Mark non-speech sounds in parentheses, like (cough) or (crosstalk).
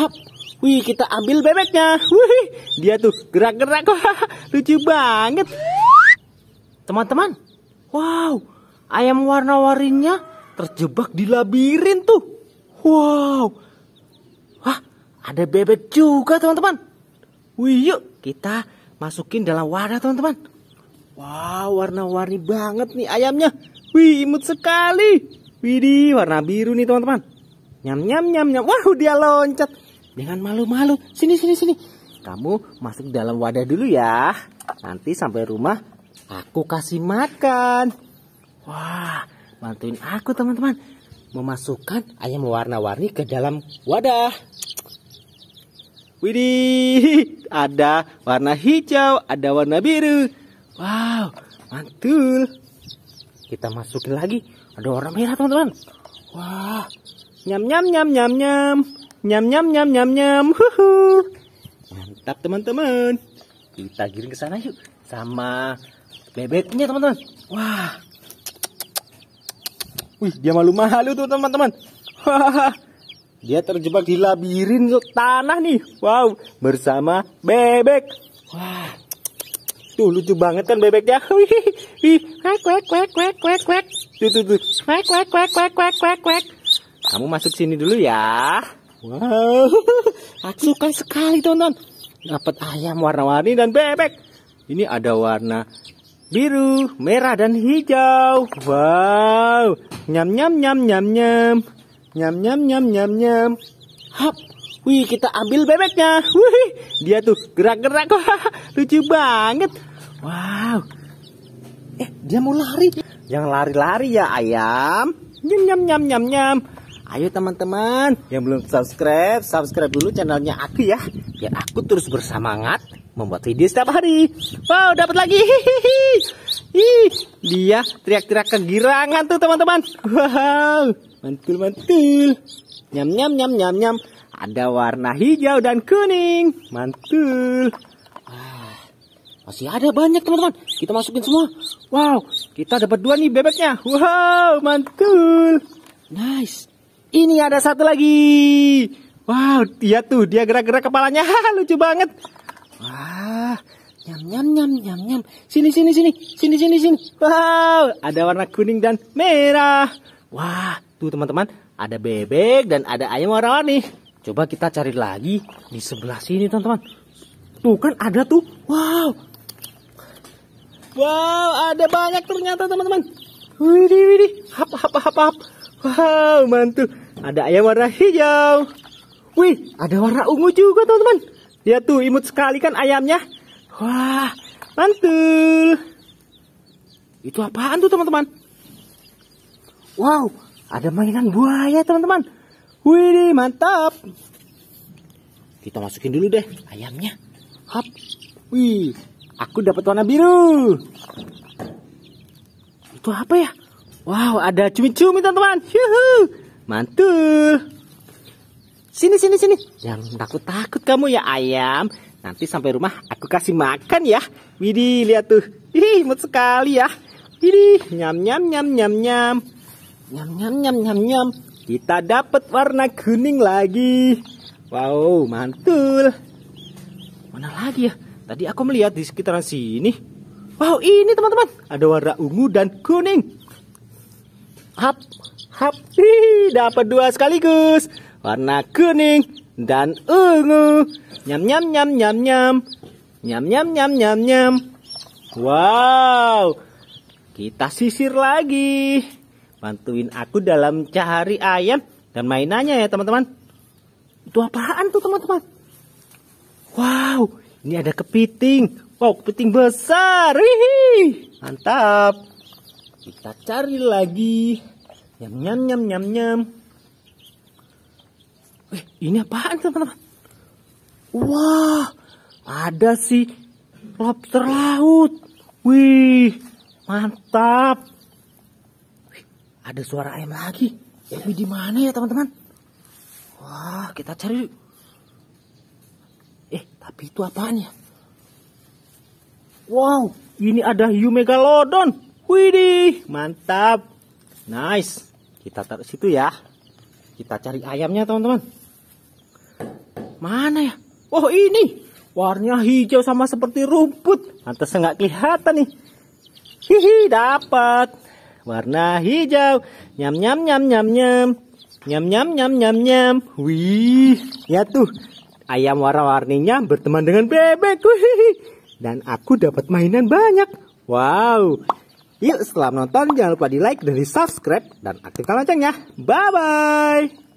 hap. Wih, kita ambil bebeknya. Wih, dia tuh gerak-gerak. (laughs) lucu banget. Teman-teman, wow, ayam warna-warninya terjebak di labirin tuh. Wow, wah, ada bebek juga teman-teman. Wih, yuk kita masukin dalam wadah teman-teman. Wow, warna-warni banget nih ayamnya. Wih, imut sekali. Widih, warna biru nih teman-teman. Nyam, nyam, nyam, nyam. Wow, dia loncat. Jangan malu-malu. Sini, sini, sini. Kamu masuk dalam wadah dulu ya. Nanti sampai rumah aku kasih makan. Wah, bantuin aku teman-teman. Memasukkan ayam warna-warni ke dalam wadah. Widih, (laughs) ada warna hijau, ada warna biru. Wow, mantul. Kita masukin lagi. Ada warna merah, teman-teman. Wah, nyam nyam nyam nyam nyam. Nyam nyam nyam nyam nyam. Huhu. Mantap teman-teman. Kita giring ke sana yuk sama bebeknya teman-teman. Wah. Wih, dia malu-malu tuh teman-teman. Dia terjebak di labirin tanah nih. Wow, bersama bebek. Wah. Tuh lucu banget kan bebeknya. Wih, wih, kwek kwek kwek kwek kwek kwek. Tuh tuh tuh. kwek kwek kwek kwek kwek Kamu masuk sini dulu ya. Wow, (laughs) aku suka sekali tonton. Dapat ayam warna-warni dan bebek. Ini ada warna biru, merah dan hijau. Wow, nyam nyam nyam nyam nyam. Nyam nyam nyam nyam nyam. Hap. Wih, kita ambil bebeknya. Wih, dia tuh gerak-gerak. (laughs) Lucu banget. Wow. Eh, dia mau lari. Yang lari-lari ya, ayam. Nyam nyam nyam nyam nyam. Ayo teman-teman yang belum subscribe, subscribe dulu channelnya aku ya. Biar aku terus bersemangat membuat video setiap hari. Wow, dapat lagi. Hihihi. Ih, dia teriak-teriak kegirangan tuh teman-teman. Wow, mantul mantul. Nyam nyam nyam nyam nyam. Ada warna hijau dan kuning. Mantul. Ah, masih ada banyak teman-teman. Kita masukin semua. Wow, kita dapat dua nih bebeknya. Wow, mantul. Nice. Ini ada satu lagi. Wow, dia tuh, dia gerak-gerak kepalanya. (laughs) Lucu banget. Wah, nyam nyam nyam nyam nyam. Sini sini sini, sini sini sini. Wow, ada warna kuning dan merah. Wah, tuh teman-teman, ada bebek dan ada ayam warna-warni. Coba kita cari lagi di sebelah sini, teman-teman. Tuh kan ada tuh. Wow. Wow, ada banyak ternyata, teman-teman. Widih, widih. Apa pop. Wow, mantul. Ada ayam warna hijau. Wih, ada warna ungu juga, teman-teman. Lihat tuh, imut sekali kan ayamnya. Wah, mantul. Itu apaan tuh, teman-teman? Wow, ada mainan buaya, teman-teman. Wih, mantap. Kita masukin dulu deh ayamnya. Hop. Wih, aku dapat warna biru. Itu apa ya? Wow, ada cumi-cumi teman-teman. mantul. Sini, sini, sini. Yang takut-takut kamu ya ayam. Nanti sampai rumah aku kasih makan ya. Widih, lihat tuh. Ih, imut sekali ya. Widih, nyam, nyam, nyam, nyam, nyam. Nyam, nyam, nyam, nyam, nyam. Kita dapat warna kuning lagi. Wow, mantul. Mana lagi ya? Tadi aku melihat di sekitaran sini. Wow, ini teman-teman. Ada warna ungu dan kuning. Hap, hap, hihihi, dapat dua sekaligus. Warna kuning dan ungu. Nyam, nyam, nyam, nyam, nyam. Nyam, nyam, nyam, nyam, nyam. Wow, kita sisir lagi. Bantuin aku dalam cari ayam dan mainannya ya teman-teman. Itu apaan tuh teman-teman? Wow, ini ada kepiting. Wow, kepiting besar. Hihi, mantap. Kita cari lagi. Nyam nyam nyam nyam nyam. Eh, ini apaan teman-teman? Wah, ada si lobster laut. Wih, mantap. Wih, ada suara ayam lagi. tapi di mana ya teman-teman? Wah, kita cari. Eh, tapi itu apaan ya? Wow, ini ada hiu megalodon. Widih, mantap. Nice. Kita taruh situ ya. Kita cari ayamnya, teman-teman. Mana ya? Oh, ini. Warnanya hijau sama seperti rumput. Mantap nggak kelihatan nih. Hihi, dapat. Warna hijau. Nyam nyam nyam nyam nyam. Nyam nyam nyam nyam nyam. Wih, ya tuh. Ayam warna-warninya berteman dengan bebek. Wih. Dan aku dapat mainan banyak. Wow, Yuk setelah menonton jangan lupa di like dan di subscribe dan aktifkan loncengnya. Bye bye.